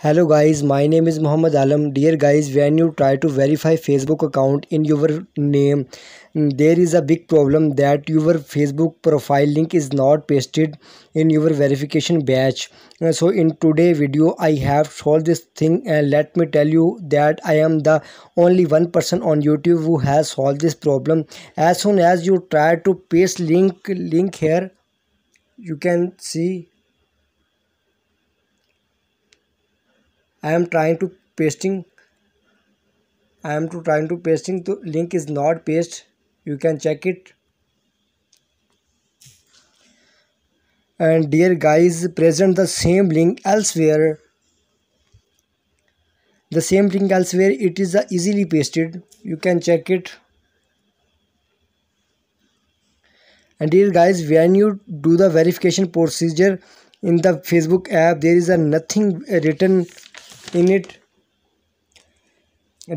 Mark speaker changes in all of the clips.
Speaker 1: hello guys my name is Muhammad Alam dear guys when you try to verify Facebook account in your name there is a big problem that your Facebook profile link is not pasted in your verification batch uh, so in today video I have solved this thing and let me tell you that I am the only one person on YouTube who has solved this problem as soon as you try to paste link link here you can see i am trying to pasting i am to trying to pasting the link is not paste you can check it and dear guys present the same link elsewhere the same link elsewhere it is easily pasted you can check it and dear guys when you do the verification procedure in the facebook app there is a nothing written in it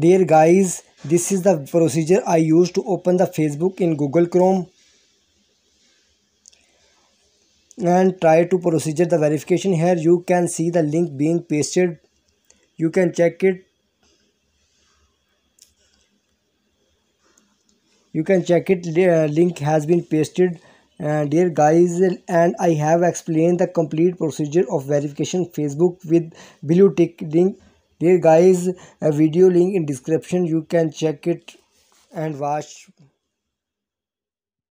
Speaker 1: dear guys this is the procedure i use to open the facebook in google chrome and try to procedure the verification here you can see the link being pasted you can check it you can check it link has been pasted uh, dear guys and I have explained the complete procedure of verification Facebook with blue tick link dear guys a video link in description you can check it and watch